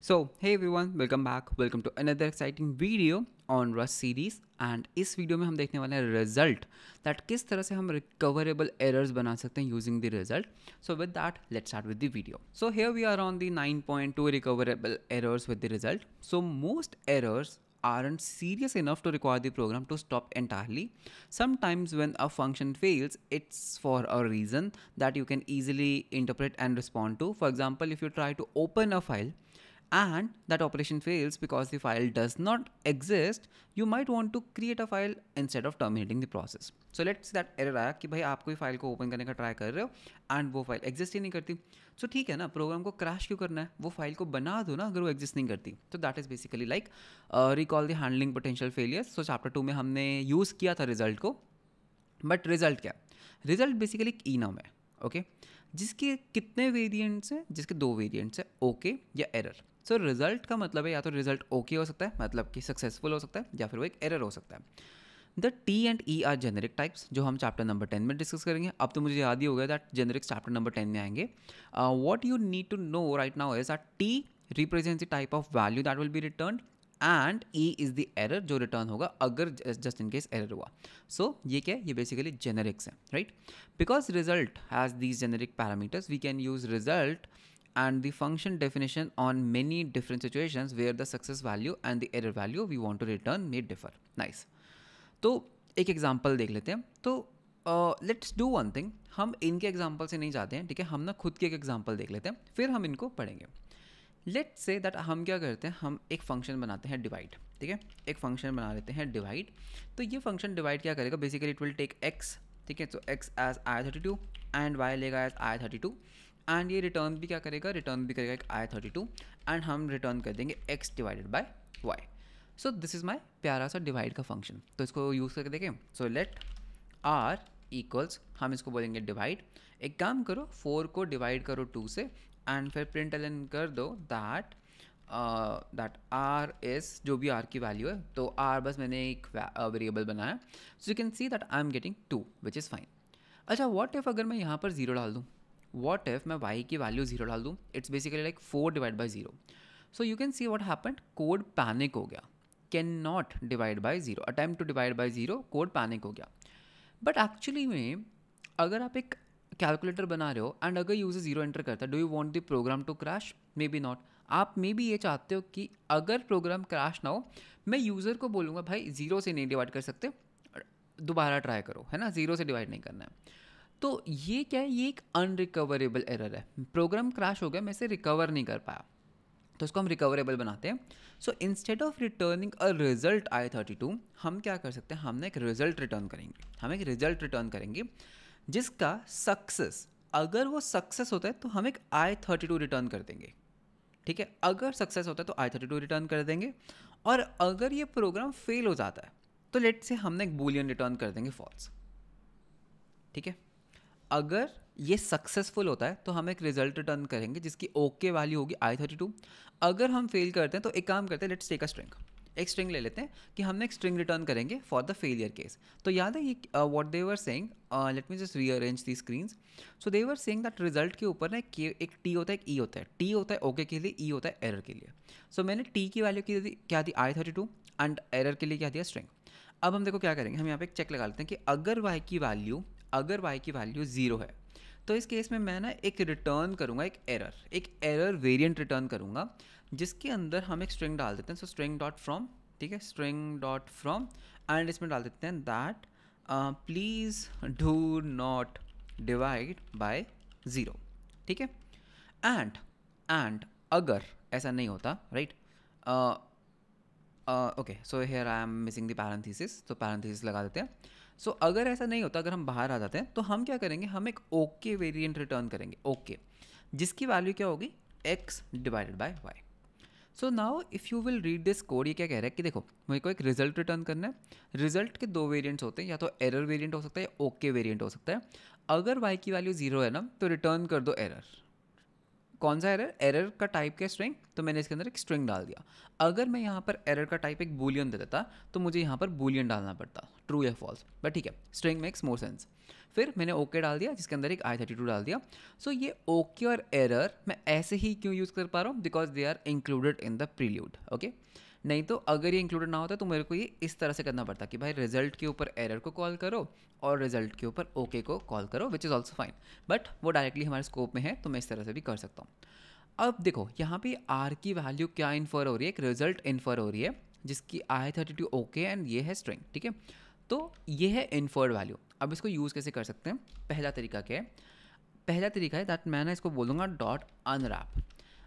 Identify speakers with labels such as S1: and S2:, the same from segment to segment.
S1: So hey everyone, welcome back, welcome to another exciting video on Rust series and इस video में हम देखने वाले हैं रिजल्ट दैट किस तरह recoverable errors रिकवरेबल एरर्स बना सकते using the result. So, with that, let's start with the video. So, here we are on the 9.2 recoverable errors with the result. So, most errors errors aren't serious enough to require the program to stop entirely. Sometimes when a function fails, it's for a reason that you can easily interpret and respond to. For example, if you try to open a file and that operation fails because the file does not exist, you might want to create a file instead of terminating the process. So let's that error आया कि भाई आप कोई file को open करने का try कर रहे हो एंड वो फाइल एग्जिस्ट ही नहीं करती सो so, ठीक है ना प्रोग्राम को क्रैश क्यों करना है वो फाइल को बना दो ना अगर वो एग्जिस्ट नहीं करती तो that is basically like recall the handling potential failure so chapter two में हमने यूज़ किया था रिजल्ट को बट रिजल्ट क्या रिजल्ट बेसिकली एक ई नाम है ओके okay? जिसके कितने वेरियंट्स हैं जिसके दो वेरिएंट्स हैं ओके या एरर सो so, रिजल्ट का मतलब है या तो रिजल्ट ओके हो सकता है मतलब कि सक्सेसफुल हो सकता है या फिर वो एक एरर हो सकता है the T and E are generic types जो हम चैप्टर नंबर टेन में डिस्कस करेंगे अब तो मुझे याद ही हो गया that generics chapter number ten में आएंगे what you need to know right now is are T represent the type of value that will be return and E is the error जो रिटर्न होगा अगर जस्ट इन केस एरर हुआ सो so, ये क्या है ये बेसिकली जेनरिक्स है right because result has these generic parameters we can use result and the function definition on many different situations where the success value and the error value we want to return may differ. Nice. तो एक example देख लेते हैं तो let's do one thing हम इनके example से नहीं जाते हैं ठीक है हम ना खुद के एक एग्जाम्पल देख लेते हैं फिर हम इनको पढ़ेंगे लेट्स से दैट हम क्या करते हैं हम एक फंक्शन बनाते हैं डिवाइड ठीक है एक फंक्शन बना लेते हैं डिवाइड तो ये फंक्शन डिवाइड क्या करेगा basically it will take X ठीक है so X as I thirty two and Y लेगा as I thirty two and ये रिटर्न भी क्या करेगा रिटर्न भी करेगा एक आई थर्टी टू एंड हम रिटर्न कर देंगे X divided by Y so this is my प्यारा सा डिवाइड का फंक्शन तो इसको यूज़ करके देखें सो लेट आर इक्वल्स हम इसको बोलेंगे डिवाइड एक काम करो फोर को डिवाइड करो टू से एंड फिर प्रिंट एल कर दो दैट दैट आर इज जो भी आर की वैल्यू है तो आर बस मैंने एक वेरिएबल uh, बनाया so you can see that I am getting two which is fine अच्छा वॉट इफ अगर मैं यहाँ पर जीरो डाल दूँ वॉट इफ मैं वाई की वैल्यू जीरो डाल दूँ it's basically like four divide by zero so you can see what happen code panic हो गया can not divide by zero attempt to divide by zero code panic हो गया but actually में अगर आप एक कैलकुलेटर बना रहे हो एंड अगर यूज़र जीरो एंटर करता है do you want the program to crash maybe not आप मे बी ये चाहते हो कि अगर प्रोग्राम क्रैश ना हो मैं यूज़र को बोलूँगा भाई ज़ीरो से नहीं डिवाइड कर सकते दोबारा ट्राई करो है ना ज़ीरो से डिवाइड नहीं करना है तो ये क्या है ये एक अनरिकवरेबल एरर है प्रोग्राम क्रैश हो गया मैं इसे रिकवर नहीं कर पाया तो इसको हम रिकवरेबल बनाते हैं so instead of returning a result I thirty two हम क्या कर सकते हैं हमने एक रिजल्ट रिटर्न करेंगे हम एक रिजल्ट रिटर्न करेंगे जिसका सक्सेस अगर वो सक्सेस होता है तो हम एक आई थर्टी टू रिटर्न कर देंगे ठीक है अगर सक्सेस होता है तो आई थर्टी टू रिटर्न कर देंगे और अगर ये प्रोग्राम फेल हो जाता है तो लेट से हमने एक बुलियन रिटर्न कर देंगे फॉल्स ठीक है अगर ये सक्सेसफुल होता है तो हम एक रिजल्ट रिटर्न करेंगे जिसकी ओके okay वैल्यू होगी आई थर्टी टू अगर हम फेल करते हैं तो एक काम करते हैं लेट्स टेक अ स्ट्रिंग एक स्ट्रिंग ले लेते हैं कि हमने एक स्ट्रिंग रिटर्न करेंगे फॉर द फेलियर केस तो याद है ये what they're saying let me just rearrange the screens so they're saying that result के ऊपर ना एक टी होता है एक ई e होता है टी होता है ओके okay के लिए ई e होता है एरर के लिए सो so, मैंने टी की वैल्यू की क्या दी I thirty two and error के लिए क्या दिया स्ट्रिंग अब हम देखो क्या करेंगे हम यहाँ पे एक चेक लगा लेते हैं कि अगर वाई की वैल्यू अगर वाई की वैल्यू ज़ीरो है तो इस केस में मैं ना एक रिटर्न करूँगा एक एरर एक एरर वेरिएंट रिटर्न करूँगा जिसके अंदर हम एक स्ट्रिंग डाल देते हैं सो स्ट्रिंग डॉट फ्रॉम ठीक है स्ट्रिंग डॉट फ्रॉम एंड इसमें डाल देते हैं that please do not divide by zero ठीक है एंड एंड अगर ऐसा नहीं होता right okay so here I am missing the parenthesis तो पैरेंथीसिस लगा देते हैं सो so, अगर ऐसा नहीं होता अगर हम बाहर आ जाते हैं तो हम क्या करेंगे हम एक ओके वेरिएंट रिटर्न करेंगे ओके जिसकी वैल्यू क्या होगी X divided by Y so now if you will read this code ये क्या कह रहा है कि देखो मेरे को एक रिजल्ट रिटर्न करना है रिजल्ट के दो वेरिएंट्स होते हैं या तो एरर वेरिएंट हो सकता है या ओके वेरिएंट हो सकता है अगर वाई की वैल्यू जीरो है ना तो रिटर्न कर दो एरर कौन सा एरर एरर का टाइप क्या स्ट्रिंग तो मैंने इसके अंदर एक स्ट्रिंग डाल दिया अगर मैं यहाँ पर एरर का टाइप एक बुलियन दे देता तो मुझे यहाँ पर बुलियन डालना पड़ता ट्रू या फॉल्स बट ठीक है स्ट्रिंग मेक्स मोर सेंस फिर मैंने ओके okay डाल दिया जिसके अंदर एक आई थर्टी टू डाल दिया सो so, ये ओके okay और एरर मैं ऐसे ही क्यों यूज़ कर पा रहा हूँ because they are included in the prelude okay नहीं तो अगर ये इंक्लूडेड ना होता तो मेरे को ये इस तरह से करना पड़ता कि भाई रिजल्ट के ऊपर एरर को कॉल करो और रिजल्ट के ऊपर ओके को कॉल करो which is also fine but वो डायरेक्टली हमारे स्कोप में है तो मैं इस तरह से भी कर सकता हूँ अब देखो यहाँ पे आर की वैल्यू क्या इन्फर हो रही है एक रिजल्ट इन्फर हो रही है जिसकी I thirty two okay and ये है स्ट्रिंग ठीक है तो ये है इन्फर्ड वैल्यू अब इसको यूज़ कैसे कर सकते हैं पहला तरीका क्या है पहला तरीका है दैट मैं ना इसको बोलूँगा डॉट अनरैप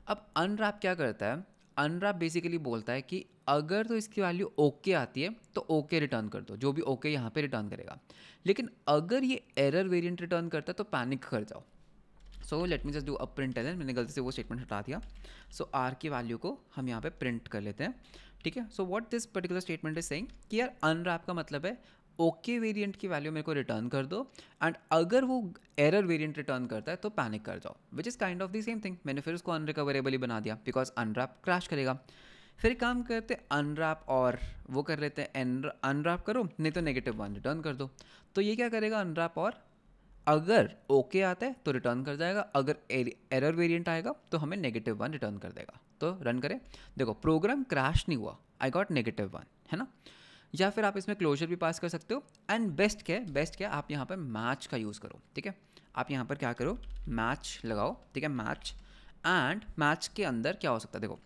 S1: अब अनरैप क्या करता है अनरा बेसिकली बोलता है कि अगर तो इसकी वैल्यू ओके आती है तो ओके रिटर्न कर दो जो भी ओके यहाँ पे रिटर्न करेगा लेकिन अगर ये एरर वेरिएंट रिटर्न करता है तो पैनिक कर जाओ so let me just do a println मैंने गलती से वो स्टेटमेंट हटा दिया सो so, आर की वैल्यू को हम यहाँ पे प्रिंट कर लेते हैं ठीक है so what this particular statement is saying कि यार अनरैप का मतलब है ओके वेरिएंट की वैल्यू मेरे को रिटर्न कर दो एंड अगर वो एरर वेरिएंट रिटर्न करता है तो पैनिक कर जाओ which is kind of the same thing मैंने फिर उसको अनरिकवरेबल ही बना दिया बिकॉज अनरैप क्रैश करेगा फिर काम करते अनरैप और वो कर लेते हैं अनरैप करो नहीं तो नेगेटिव वन रिटर्न कर दो तो ये क्या करेगा अनरैप और अगर ओके okay आता है तो रिटर्न कर जाएगा अगर एरर वेरिएंट आएगा तो हमें नेगेटिव वन रिटर्न कर देगा तो रन करें देखो प्रोग्राम क्रैश नहीं हुआ आई गॉट नेगेटिव वन है ना या फिर आप इसमें क्लोजर भी पास कर सकते हो एंड बेस्ट क्या है बेस्ट क्या है आप यहाँ पर मैच का यूज़ करो ठीक है आप यहाँ पर क्या करो मैच लगाओ ठीक है मैच एंड मैच के अंदर क्या हो सकता है देखो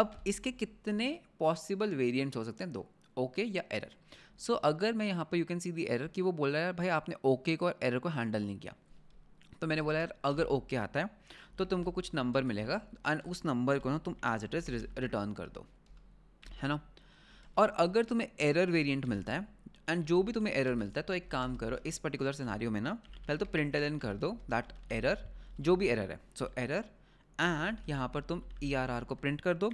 S1: अब इसके कितने पॉसिबल वेरियंट्स हो सकते हैं दो ओके okay या एरर सो so, अगर मैं यहाँ पर you can see the error कि वो बोल रहा है भाई आपने ओके okay को और एरर को हैंडल नहीं किया तो मैंने बोला यार अगर ओके okay आता है तो तुमको कुछ नंबर मिलेगा एंड उस नंबर को ना तुम एज इट इज़ रिटर्न कर दो है ना और अगर तुम्हें एरर वेरिएंट मिलता है एंड जो भी तुम्हें एरर मिलता है तो एक काम करो इस पर्टिकुलर सिनारियो में ना पहले तो प्रिंट एल कर दो दैट एरर जो भी एरर है सो एरर एंड यहाँ पर तुम ई आर आर को प्रिंट कर दो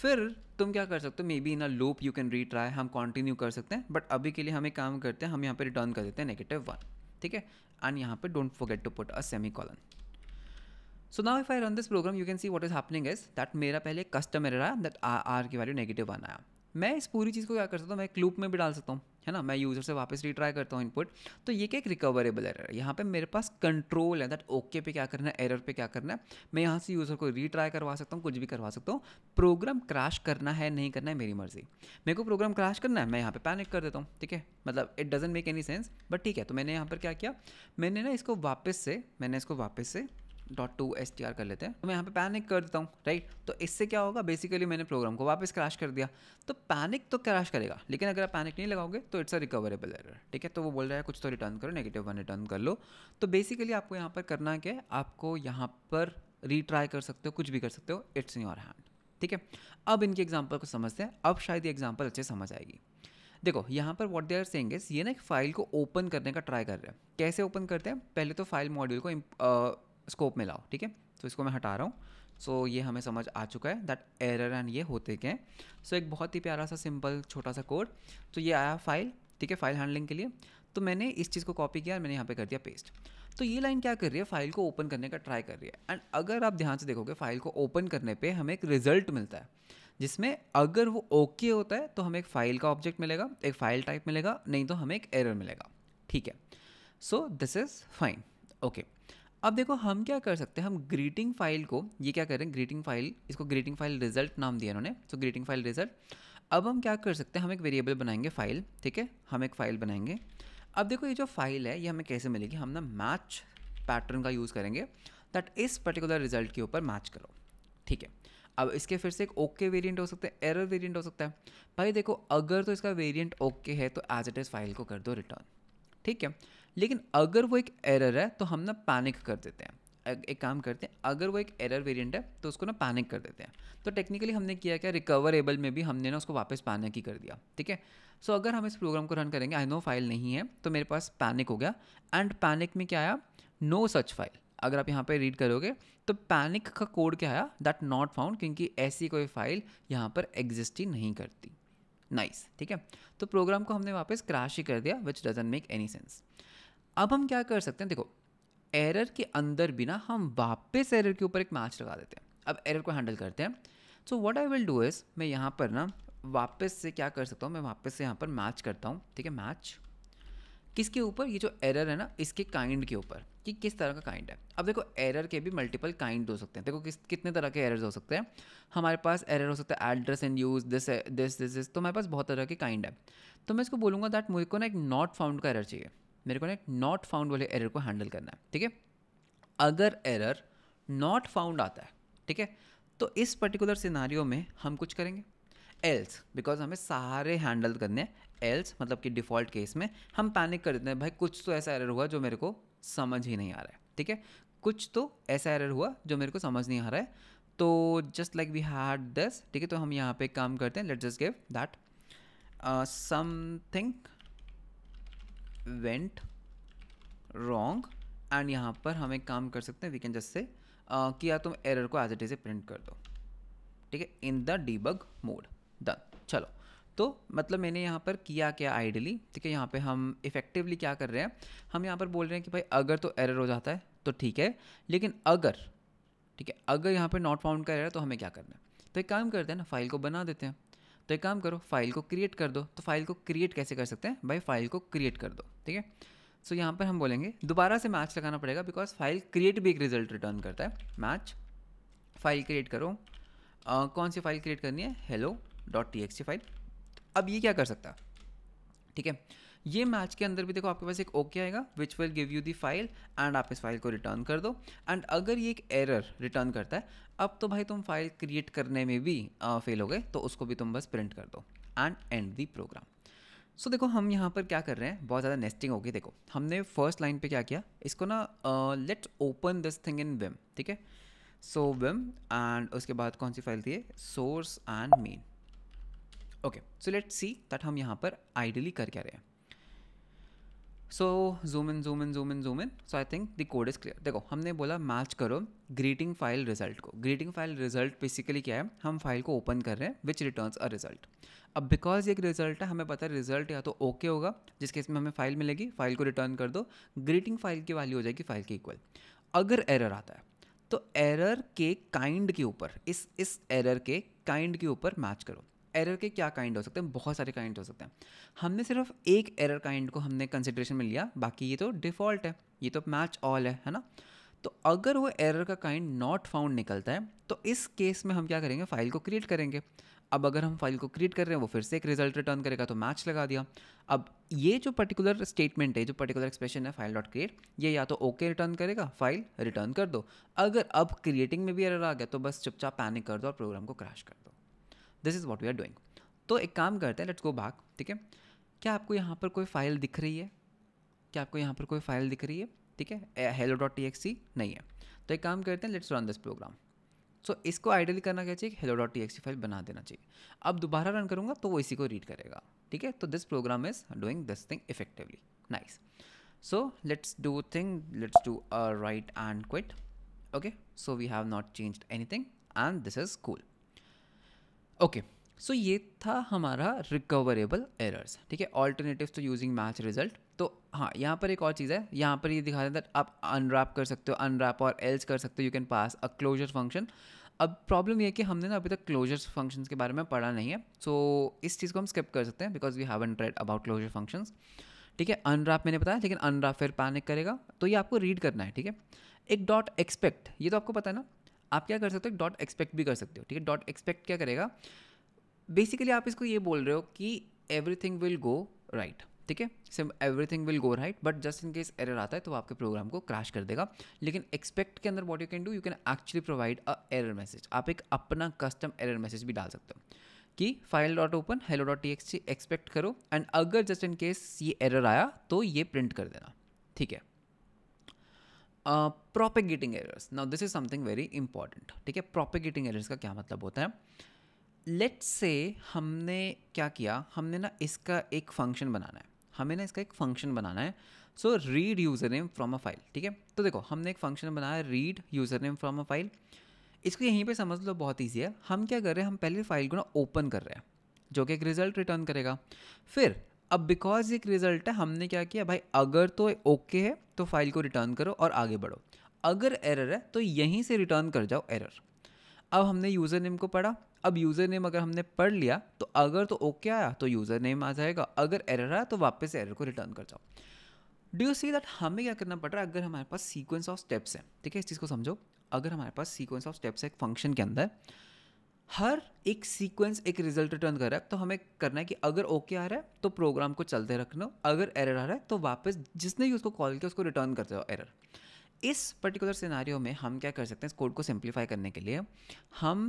S1: फिर तुम क्या कर सकते हो maybe in a loop you can retry हम कंटिन्यू कर सकते हैं बट अभी के लिए हम एक काम करते हैं हम यहाँ पर रिटर्न कर देते हैं नेगेटिव वन ठीक है एंड यहाँ पे don't forget to put a semicolon so now if I run this program you can see what is happening is that मेरा पहले कस्टमर आया दैट आर की वैल्यू नेगेटिव वन आया मैं इस पूरी चीज़ को क्या कर सकता हूँ मैं एक लूप में भी डाल सकता हूँ है ना मैं यूज़र से वापस रिट्राई करता हूँ इनपुट तो ये क्या एक रिकवरेबल एरर है यहाँ पे मेरे पास कंट्रोल है दैट ओके पे क्या करना है एरर पे क्या करना है मैं यहाँ से यूज़र को रिट्राई करवा सकता हूँ कुछ भी करवा सकता हूँ प्रोग्राम क्रैश करना है नहीं करना है मेरी मर्ज़ी मेरे को प्रोग्राम क्रैश करना है मैं यहाँ पर पैनिक कर देता हूँ ठीक है मतलब it doesn't make any sense but ठीक है तो मैंने यहाँ पर क्या किया मैंने ना इसको वापस से मैंने इसको वापस से dot to S T R कर लेते हैं तो मैं यहाँ पे पैनिक कर देता हूँ राइट तो इससे क्या होगा बेसिकली मैंने प्रोग्राम को वापस क्रैश कर दिया तो पैनिक तो क्रैश करेगा लेकिन अगर आप पैनिक नहीं लगाओगे तो इट्स अ रिकवरेबल एरर ठीक है तो वो बोल रहा है कुछ तो रिटर्न करो नेगेटिव वन रिटर्न कर लो तो बेसिकली आपको यहाँ पर करना क्या है आपको यहाँ पर रीट्राई कर सकते हो कुछ भी कर सकते हो इट्स इन योर हैंड ठीक है अब इनके एग्जाम्पल को समझते हैं अब शायद ये एग्जाम्पल अच्छे समझ आएगी देखो यहाँ पर what they are saying is ये ना फाइल को ओपन करने का ट्राई कर रहे हैं कैसे ओपन करते हैं पहले तो फाइल मॉड्यूल को स्कोप में लाओ ठीक है तो इसको मैं हटा रहा हूँ सो so, ये हमें समझ आ चुका है दैट एरर एंड ये होते क्या सो so, एक बहुत ही प्यारा सा सिंपल छोटा सा कोड तो ये आया फाइल ठीक है फाइल हैंडलिंग के लिए तो मैंने इस चीज़ को कॉपी किया और मैंने यहाँ पे कर दिया पेस्ट तो ये लाइन क्या कर रही है फाइल को ओपन करने का ट्राई कर रही है एंड अगर आप ध्यान से देखोगे फाइल को ओपन करने पे हमें एक रिजल्ट मिलता है जिसमें अगर वो ओके okay होता है तो हमें एक फ़ाइल का ऑब्जेक्ट मिलेगा एक फ़ाइल टाइप मिलेगा नहीं तो हमें एक एरर मिलेगा ठीक है so this is fine okay अब देखो हम क्या कर सकते हैं हम ग्रीटिंग फाइल को ये क्या करें ग्रीटिंग फाइल इसको ग्रीटिंग फाइल रिजल्ट नाम दिया इन्होंने सो ग्रीटिंग फाइल रिजल्ट अब हम क्या कर सकते हैं हम एक वेरिएबल बनाएंगे फाइल ठीक है हम एक फ़ाइल बनाएंगे अब देखो ये जो फाइल है ये हमें कैसे मिलेगी हम ना मैच पैटर्न का यूज़ करेंगे दैट इस पर्टिकुलर रिजल्ट के ऊपर मैच करो ठीक है अब इसके फिर से एक ओके okay वेरिएंट हो सकता है एरर वेरिएंट हो सकता है भाई देखो अगर तो इसका वेरिएंट ओके okay है तो एज इट इज़ फाइल को कर दो रिटर्न ठीक है लेकिन अगर वो एक एरर है तो हम ना पैनिक कर देते हैं एक काम करते हैं अगर वो एक एरर वेरिएंट है तो उसको ना पैनिक कर देते हैं तो टेक्निकली हमने किया क्या रिकवरेबल में भी हमने ना उसको वापस पैनिक ही कर दिया ठीक है सो अगर हम इस प्रोग्राम को रन करेंगे आई नो फाइल नहीं है तो मेरे पास पैनिक हो गया एंड पैनिक में क्या आया नो सच फाइल अगर आप यहाँ पर रीड करोगे तो पैनिक का कोड क्या आया दैट नॉट फाउंड क्योंकि ऐसी कोई फाइल यहाँ पर एग्जिस्ट ही नहीं करती नाइस nice, ठीक है तो प्रोग्राम को हमने वापस क्रैश ही कर दिया which doesn't make any sense अब हम क्या कर सकते हैं देखो एरर के अंदर भी ना हम वापस एरर के ऊपर एक मैच लगा देते हैं अब एरर को हैंडल करते हैं so what I will do is मैं यहाँ पर ना वापस से क्या कर सकता हूँ मैं वापस से यहाँ पर मैच करता हूँ ठीक है मैच किसके ऊपर ये जो एरर है ना इसके काइंड के ऊपर कि किस तरह का काइंड है अब देखो एरर के भी मल्टीपल काइंड हो सकते हैं देखो किस कितने तरह के एरर्स हो सकते हैं हमारे पास एरर हो सकता है address and use this this this this तो हमारे पास बहुत तरह के काइंड है तो मैं इसको बोलूँगा दैट मुझे को ना एक नॉट फाउंड का एरर चाहिए मेरे को ना नॉट फाउंड वाले एरर को हैंडल करना है ठीक है अगर एरर नॉट फाउंड आता है ठीक है तो इस पर्टिकुलर सिनारियो में हम कुछ करेंगे एल्स बिकॉज हमें सारे हैंडल करने हैं एल्स मतलब कि डिफ़ॉल्ट केस में हम पैनिक कर देते हैं भाई कुछ तो ऐसा एरर हुआ जो मेरे को समझ ही नहीं आ रहा है ठीक है कुछ तो ऐसा एरर हुआ जो मेरे को समझ नहीं आ रहा है तो just like we had this ठीक है तो हम यहाँ पे काम करते हैं let just give that something went wrong and यहाँ पर हम एक काम कर सकते हैं वी कैन जस्ट से कि या तुम एरर को एज इट इज़ प्रिंट कर दो ठीक है in the debug mode done चलो तो मतलब मैंने यहाँ पर किया क्या आइडली ठीक है यहाँ पे हम इफेक्टिवली क्या कर रहे हैं हम यहाँ पर बोल रहे हैं कि भाई अगर तो एरर हो जाता है तो ठीक है लेकिन अगर ठीक है अगर यहाँ पे नॉट फाउंड का एरर तो हमें क्या करना है तो एक काम करते हैं ना फाइल को बना देते हैं तो एक काम करो फाइल को क्रिएट कर दो तो फाइल को क्रिएट कैसे कर सकते हैं भाई फाइल को क्रिएट कर दो ठीक है सो यहाँ पर हम बोलेंगे दोबारा से मैच लगाना पड़ेगा बिकॉज फाइल क्रिएट भी एक रिजल्ट रिटर्न करता है मैच फाइल क्रिएट करो आ, कौन सी फाइल क्रिएट करनी है hello dot T X file अब ये क्या कर सकता ठीक है ये मैच के अंदर भी देखो आपके पास एक ओके okay आएगा which will give you the file and आप इस फाइल को रिटर्न कर दो एंड अगर ये एक एरर रिटर्न करता है अब तो भाई तुम फाइल क्रिएट करने में भी फेल हो गए तो उसको भी तुम बस प्रिंट कर दो and and the program so देखो हम यहाँ पर क्या कर रहे हैं बहुत ज़्यादा नेस्टिंग होगी देखो हमने फर्स्ट लाइन पे क्या किया इसको ना let's open this thing in Vim ठीक है सो विम एंड उसके बाद कौन सी फाइल थी source and main okay so let's see that हम यहाँ पर आइडली कर क्या रहे हैं सो zoom in zoom in zoom in zoom in so I think the code is clear देखो हमने बोला मैच करो ग्रीटिंग फाइल रिजल्ट को ग्रीटिंग फाइल रिजल्ट बेसिकली क्या है हम फाइल को ओपन कर रहे हैं विच रिटर्न्स अ रिजल्ट अब बिकॉज एक रिजल्ट है हमें पता है रिजल्ट या तो ओके okay होगा जिस केस में हमें फाइल मिलेगी फाइल को रिटर्न कर दो ग्रीटिंग फाइल की वैल्यू हो जाएगी फाइल के इक्वल अगर एरर आता है तो एरर के काइंड के ऊपर इस इस एरर के काइंड के ऊपर मैच करो एरर के क्या काइंड हो सकते हैं बहुत सारे काइंड हो सकते हैं हमने सिर्फ एक एरर काइंड को हमने कंसिड्रेशन में लिया बाकी ये तो डिफ़ॉल्ट है ये तो मैच ऑल है है ना तो अगर वो एरर का काइंड नॉट फाउंड निकलता है तो इस केस में हम क्या करेंगे फाइल को क्रिएट करेंगे अब अगर हम फाइल को क्रिएट कर रहे हैं वो फिर से एक रिजल्ट रिटर्न करेगा तो मैच लगा दिया अब ये जो पर्टिकुलर स्टेटमेंट है जो पर्टिकुलर एक्सप्रेशन है फाइल डॉट क्रिएट ये या तो ओके okay रिटर्न करेगा फाइल रिटर्न कर दो अगर अब क्रिएटिंग में भी एरर आ गया तो बस चुपचाप पैनिक कर दो और प्रोग्राम को क्रैश कर दो this is what we are doing तो एक काम करते हैं लेट्स गो बैक ठीक है क्या आपको यहाँ पर कोई फाइल दिख रही है क्या आपको यहाँ पर कोई फाइल दिख रही है ठीक है हेलो डॉट टी एक्सी नहीं है तो एक काम करते हैं let's run this program so so, इसको आइडियली करना क्या चाहिए hello dot T X file बना देना चाहिए अब दोबारा रन करूँगा तो वो इसी को रीड करेगा ठीक है तो this program is doing this thing effectively nice so let's do thing let's do write and quit okay so we have not changed anything and this is cool okay so ये था हमारा recoverable errors ठीक है alternative to using match result तो हाँ यहाँ पर एक और चीज़ है यहाँ पर ये दिखा रहे हैं आप अनरैप कर सकते हो अनरैप और एल्स कर सकते हो you can pass a closure function अब प्रॉब्लम ये है कि हमने ना अभी तक क्लोजर फंक्शंस के बारे में पढ़ा नहीं है सो so, इस चीज़ को हम स्किप कर सकते हैं because we haven't read about closure functions ठीक है अनराप मैंने बताया लेकिन अनराप फिर पैनिक करेगा तो ये आपको रीड करना है ठीक है एक डॉट एक्सपेक्ट ये तो आपको पता है ना आप क्या कर सकते हो डॉट एक्सपेक्ट भी कर सकते हो ठीक है डॉट एक्सपेक्ट क्या करेगा बेसिकली आप इसको ये बोल रहे हो कि एवरीथिंग विल गो राइट ठीक है सिम everything will go right but just in case error आता है तो आपके प्रोग्राम को क्रैश कर देगा लेकिन एक्सपेक्ट के अंदर what you can do you can actually provide a error message आप एक अपना कस्टम एरर मैसेज भी डाल सकते हो कि file dot open hello dot T expect करो एंड अगर जस्ट इन केस ये एरर आया तो ये प्रिंट कर देना ठीक है propagating errors now this is something very important ठीक है प्रोपेगेटिंग एरर्स का क्या मतलब होता है लेट्स से हमने क्या किया हमने ना इसका एक फंक्शन बनाना है हमें ना इसका एक फंक्शन बनाना है so read user name from a file ठीक है तो देखो हमने एक फंक्शन बनाया read user name from a file इसको यहीं पे समझ लो बहुत ईजी है हम क्या कर रहे हैं हम पहले फाइल को ना ओपन कर रहे हैं जो कि एक रिज़ल्ट रिटर्न करेगा फिर अब बिकॉज एक रिज़ल्ट है हमने क्या किया भाई अगर तो ओके है तो फाइल को रिटर्न करो और आगे बढ़ो अगर एरर है तो यहीं से रिटर्न कर जाओ एरर अब हमने यूज़र नेम को पढ़ा अब यूज़र नेम अगर हमने पढ़ लिया तो अगर तो ओके आया तो यूज़र नेम आ जाएगा अगर एरर आया तो वापस एरर को रिटर्न कर जाओ डू यू सी दैट हमें क्या करना पड़ रहा है अगर हमारे पास सीक्वेंस ऑफ स्टेप्स हैं ठीक है इस चीज़ को समझो अगर हमारे पास सीक्वेंस ऑफ स्टेप्स है एक फंक्शन के अंदर हर एक सीक्वेंस एक रिजल्ट रिटर्न कर रहा है तो हमें करना है कि अगर ओके आ रहा है तो प्रोग्राम को चलते रखना अगर एरर आ रहा है तो वापस जिसने भी उसको कॉल किया उसको रिटर्न करते हो एरर इस पर्टिकुलर सिनारियो में हम क्या कर सकते हैं इस कोड को सिंप्लीफाई करने के लिए हम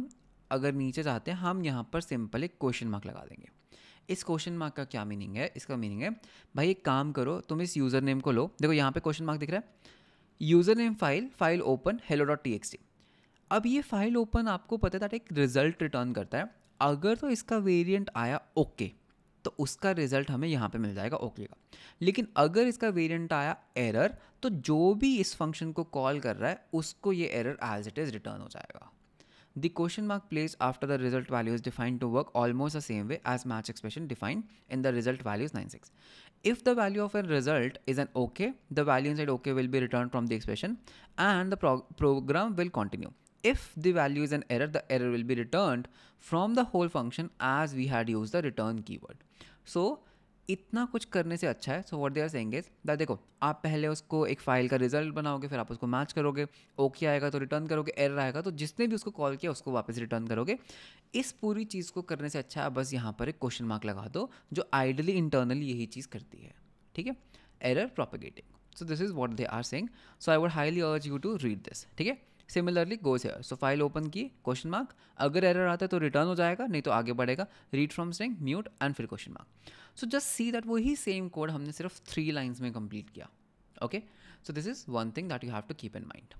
S1: अगर नीचे जाते हैं हम यहाँ पर सिंपल एक क्वेश्चन मार्क लगा देंगे इस क्वेश्चन मार्क का क्या मीनिंग है इसका मीनिंग है भाई एक काम करो तुम इस यूज़र नेम को लो देखो यहाँ पे क्वेश्चन मार्क दिख रहा है user name file file open hello dot T X T अब ये फाइल ओपन आपको पता था एक रिजल्ट रिटर्न करता है अगर तो इसका वेरियंट आया ओके okay, तो उसका रिजल्ट हमें यहाँ पर मिल जाएगा ओके okay का लेकिन अगर इसका वेरियंट आया एरर तो जो भी इस फंक्शन को कॉल कर रहा है उसको ये error as it is return हो जाएगा the question mark place after the result values defined to work almost the same way as match expression defined in the result values nine six if the value of a result is an okay the value inside okay will भी return from the expression and the program will continue if the value is an error, the error will be returned from the whole function as we had used the return keyword. So इतना कुछ करने से अच्छा है so what they are is the देखो आप पहले उसको एक फाइल का रिजल्ट बनाओगे फिर आप उसको मैच करोगे ओके आएगा तो रिटर्न करोगे एरर आएगा तो जिसने भी उसको कॉल किया उसको वापस रिटर्न करोगे इस पूरी चीज़ को करने से अच्छा आप बस यहाँ पर एक क्वेश्चन मार्क लगा दो जो आइडली इंटरनली यही चीज़ करती है ठीक है error propagating so this is what they are saying so I would highly urge you to read this ठीक है similarly goes here so file open की क्वेश्चन मार्क अगर एरर आता है तो रिटर्न हो जाएगा नहीं तो आगे बढ़ेगा read from string mut and फिर question mark so just see that वही सेम कोड हमने सिर्फ थ्री लाइन्स में कंप्लीट किया okay so this is one thing that you have to keep in mind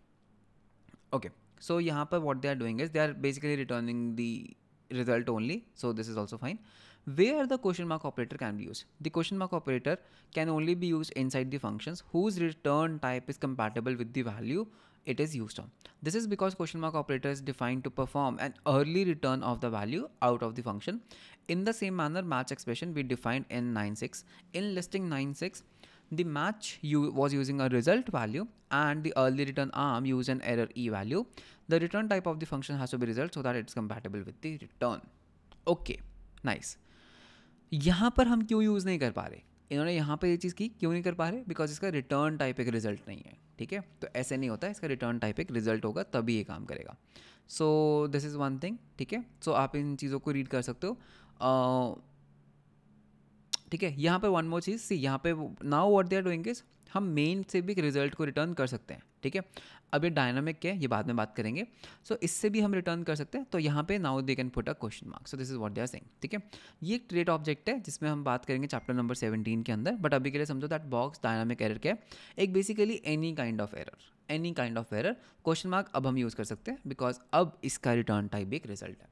S1: okay so यहाँ पर what they are doing is they are basically returning the result only so this is also fine fine the question mark operator can be use the question mark operator can only be use inside the function whose return type is compatible with the value it is used on. This is because question mark operator is defined to perform an early return of the value out of the function. In the same manner, match expression we defined in 96. In listing 96, the match was using a result value and the early return arm used an error e value. The return type of the function has to be result so that it's compatible with the return. Okay, nice. यहाँ पर हम क्यों use नहीं कर पा रहे इन्होंने यहाँ पर ये चीज़ की क्यों नहीं कर पा रहे बिकॉज इसका रिटर्न टाइप एक रिजल्ट नहीं है ठीक है तो ऐसे नहीं होता इसका रिटर्न टाइप एक रिजल्ट होगा तभी ये काम करेगा so this is one thing ठीक है सो आप इन चीज़ों को रीड कर सकते हो ठीक है यहाँ पर वन मोर चीज़ सी यहाँ पे now what they are doing is हम मेन से भी रिजल्ट को रिटर्न कर सकते हैं ठीक है अब ये डायनामिक के ये बाद में बात करेंगे सो so, इससे भी हम रिटर्न कर सकते हैं तो यहाँ पे now they can put a question mark so this is what they are ठीक है ये एक ट्रेट ऑब्जेक्ट है जिसमें हम बात करेंगे चैप्टर नंबर सेवेंटीन के अंदर बट अभी के लिए समझो दैट बॉक्स डायनामिक एरर क्या है एक basically any kind of error any kind of error question mark अब हम यूज़ कर सकते हैं बिकॉज अब इसका रिटर्न टाइप एक रिजल्ट है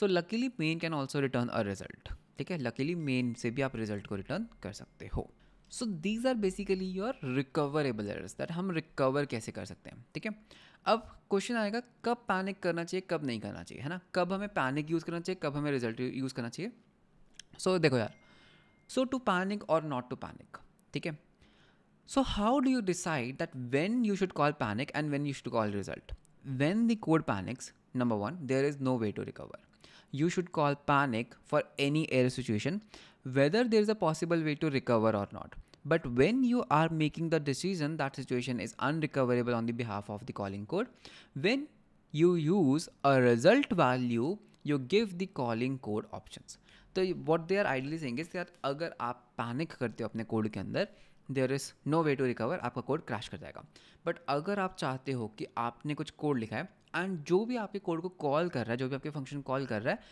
S1: so luckily main can also return a result ठीक है लकीली मेन से भी आप रिजल्ट को रिटर्न कर सकते हो so these are basically your recoverable errors that हम रिकवर कैसे कर सकते हैं ठीक है अब क्वेश्चन आएगा कब पैनिक करना चाहिए कब नहीं करना चाहिए है ना कब हमें पैनिक यूज़ करना चाहिए कब हमें रिजल्ट यूज़ करना चाहिए सो so, देखो यार सो टू पैनिक और नॉट टू पैनिक ठीक है so how do you decide that when you should call panic and when you should call result when the code panics number one there is no way to recover you should call panic for any error situation whether there is a possible way to recover or not. But when you are making the decision that situation is unrecoverable on the behalf of the calling code, when you use a result value, you give the calling code options. तो what they are ideally saying यार अगर आप panic करते हो अपने code के अंदर there is no way to recover आपका कोड क्रैश कर जाएगा बट अगर आप चाहते हो कि आपने कुछ कोड लिखा है एंड जो भी आपके कोड को कॉल कर रहा है जो भी आपके फंक्शन कॉल कर रहा है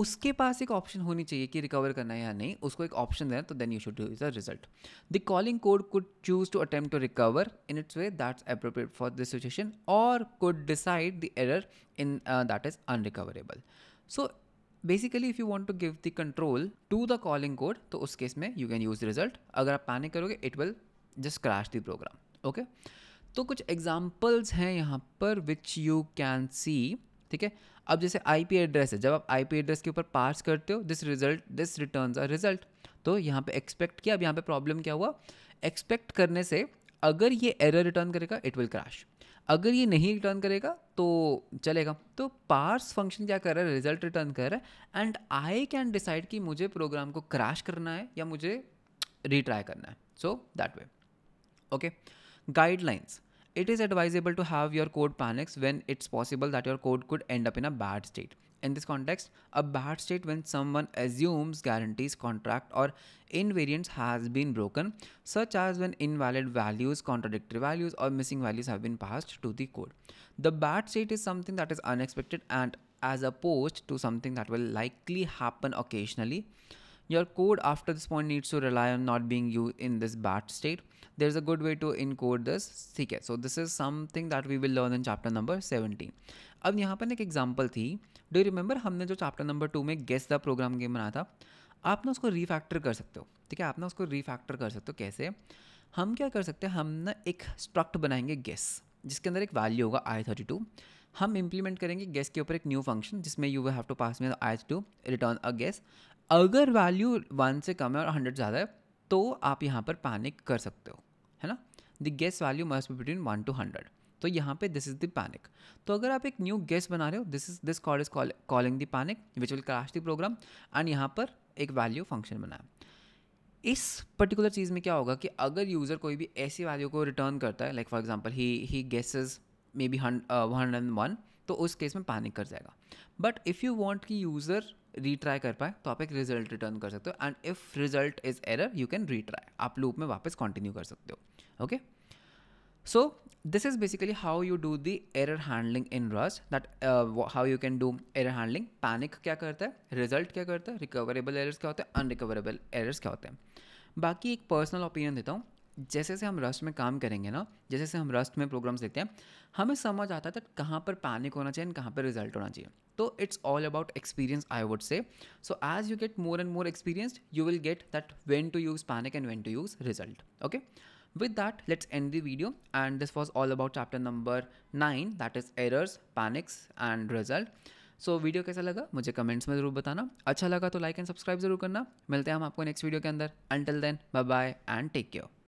S1: उसके पास एक ऑप्शन होनी चाहिए कि रिकवर करना है या नहीं उसको एक ऑप्शन देना तो then you should do is the result the calling code could choose to attempt to recover in its way that's appropriate for this situation और could decide the error in that is unrecoverable so basically if you want to give the control to the calling code तो उस case में you can use result अगर आप panic करोगे it will just crash the program okay तो कुछ examples हैं यहाँ पर विच यू कैन सी ठीक है अब जैसे पी एड्रेस है जब आप पी एड्रेस के ऊपर पास करते हो this result this return a result तो यहाँ पे एक्सपेक्ट किया अब यहाँ पे प्रॉब्लम क्या हुआ एक्सपेक्ट करने से अगर ये एरर रिटर्न करेगा इट विल क्रैश अगर ये नहीं रिटर्न करेगा तो चलेगा तो पार्स फंक्शन क्या कर रहा है रिजल्ट रिटर्न कर रहा है एंड आई कैन डिसाइड कि मुझे प्रोग्राम को क्रैश करना है या मुझे रिट्राई करना है so that way okay guidelines it is advisable to have your code panics when it's possible that your code could end up in a bad state. In this context, a bad state when someone assumes guarantees, contract, or invariance has been broken, such as when invalid values, contradictory values, or missing values have been passed to the code. The bad state is something that is unexpected and as opposed to something that will likely happen occasionally. Your code after this point needs to rely on not being you in this bat state. There's a good way to encode this. ठीक है So this is something that we will learn in chapter number 17. अब यहाँ पर एक example थी do remember हमने जो chapter number two में गेस द प्रोग्राम गेम बनाया था आप ना उसको रिफैक्टर कर सकते हो ठीक है आप ना उसको रिफैक्टर कर सकते हो कैसे हम क्या कर सकते हैं हम ना एक स्ट्रक्ट बनाएंगे गेस जिसके अंदर एक वैल्यू होगा आई थर्टी टू हम इंप्लीमेंट करेंगे गेस के ऊपर एक न्यू फंक्शन जिसमें यू हैव टू पास में I two return a guess अगर वैल्यू वन से कम है और हंड्रेड ज़्यादा है तो आप यहाँ पर पैनिक कर सकते हो है ना the guess value must be between one to hundred तो यहाँ पे दिस इज द पैनिक तो अगर आप एक न्यू गेस बना रहे हो this is this call is calling the panic which will crash the program and यहाँ पर एक वैल्यू फंक्शन बनाया इस पर्टिकुलर चीज़ में क्या होगा कि अगर यूज़र कोई भी ऐसी वैल्यू को रिटर्न करता है like for example he he guesses may be hundred and one तो उस केस में पैनिक कर जाएगा बट इफ़ यू वॉन्ट कि यूज़र रीट्राई कर पाए तो आप एक रिजल्ट रिटर्न कर सकते हो and if result is error you can retry आप लूप में वापस कंटिन्यू कर सकते हो okay so this is basically how you do the error handling in Rust that how you can do error handling panic क्या करता है result क्या करता है रिकवरेबल एरर्स क्या होते हैं अनरिकवरेबल एरर्स क्या होते हैं बाकी एक पर्सनल ओपिनियन देता हूँ जैसे जैसे हम रस्ट में काम करेंगे ना जैसे जैसे हम रस्ट में प्रोग्राम्स देखते हैं हमें समझ आता है दैट कहाँ पर पैनिक होना चाहिए कहाँ पर रिजल्ट होना चाहिए तो it's all about experience I would say so as you get more and more experienced you will get that when to use panic and when to use result okay with that let's end the video and this was all about chapter number nine that is errors panics and result so so, video कैसा लगा मुझे comments में ज़रूर बताना अच्छा लगा तो like and subscribe जरूर करना मिलते हैं हम आपको नेक्स्ट वीडियो के अंदर until then bye bye and take care